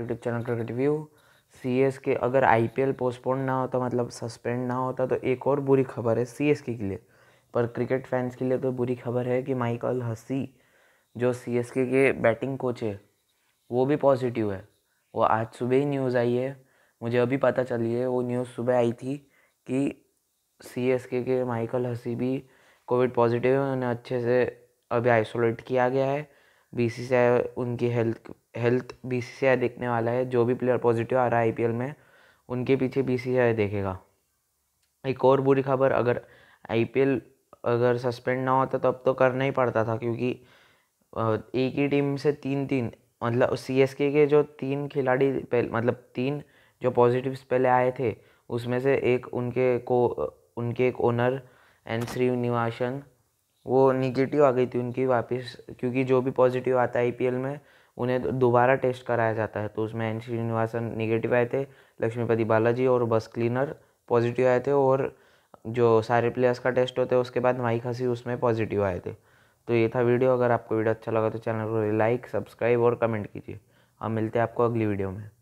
YouTube channel cricket review सी के अगर आई पी पोस्टपोन ना होता मतलब सस्पेंड ना होता तो एक और बुरी खबर है सी के लिए पर क्रिकेट फैंस के लिए तो बुरी खबर है कि माइकल हसी जो सी के बैटिंग कोच है वो भी पॉजिटिव है वो आज सुबह ही न्यूज़ आई है मुझे अभी पता चली है वो न्यूज़ सुबह आई थी कि सी एस के माइकल हसी भी कोविड पॉजिटिव है उन्हें अच्छे से अभी आइसोलेट किया गया है बी सी सी आई उनकी health health B C C I देखने वाला है जो भी प्लेयर पॉजिटिव आ रहा है आई पी एल में उनके पीछे बी सी सी आई देखेगा एक और बुरी खबर अगर आई पी एल अगर सस्पेंड ना होता तो अब तो करना ही पड़ता था क्योंकि एक ही टीम से तीन तीन मतलब सी एस के के जो तीन खिलाड़ी पहले मतलब तीन जो पॉजिटिव्स पहले आए थे उसमें से एक उनके को उनके एक ओनर एन श्रीनिवासन वो निगेटिव आ गई थी उनकी वापस क्योंकि जो भी पॉजिटिव आता है आई में उन्हें दोबारा टेस्ट कराया जाता है तो उसमें एन श्रीनिवासन निगेटिव आए थे लक्ष्मीपति बालाजी और बस क्लीनर पॉजिटिव आए थे और जो सारे प्लेयर्स का टेस्ट होते हैं उसके बाद माइक हंसी उसमें पॉजिटिव आए थे तो ये था वीडियो अगर आपको वीडियो अच्छा लगा तो चैनल को लाइक सब्सक्राइब और कमेंट कीजिए हम मिलते हैं आपको अगली वीडियो में